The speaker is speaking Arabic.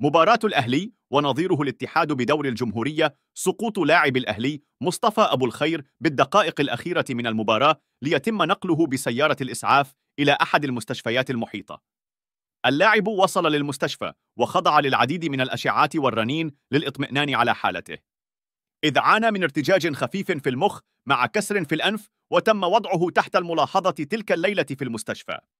مباراة الأهلي ونظيره الاتحاد بدور الجمهورية سقوط لاعب الأهلي مصطفى أبو الخير بالدقائق الأخيرة من المباراة ليتم نقله بسيارة الإسعاف إلى أحد المستشفيات المحيطة اللاعب وصل للمستشفى وخضع للعديد من الأشعات والرنين للإطمئنان على حالته إذ عانى من ارتجاج خفيف في المخ مع كسر في الأنف وتم وضعه تحت الملاحظة تلك الليلة في المستشفى